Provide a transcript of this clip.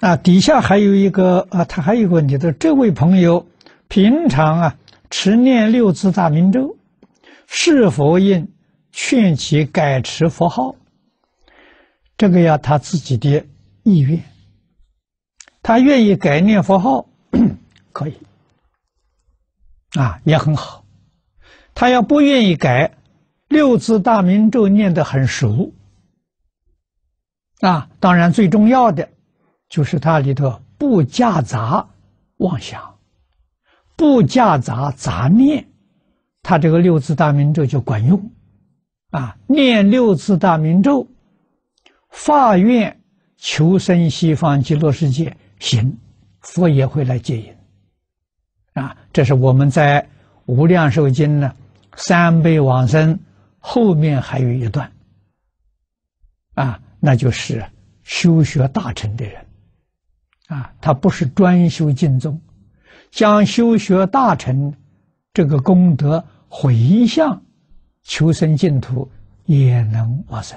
啊，底下还有一个啊，他还有一个问题，的这位朋友平常啊持念六字大明咒，是否应劝其改持佛号，这个要他自己的意愿，他愿意改念佛号 可以，啊也很好，他要不愿意改，六字大明咒念得很熟，啊，当然最重要的。就是它里头不夹杂妄想，不夹杂杂念，他这个六字大明咒就管用，啊，念六字大明咒，发愿求生西方极乐世界，行，佛也会来接引，啊，这是我们在《无量寿经》呢，三辈往生后面还有一段，啊，那就是修学大成的人。啊，他不是专修净宗，将修学大乘这个功德回向求生净土，也能往生。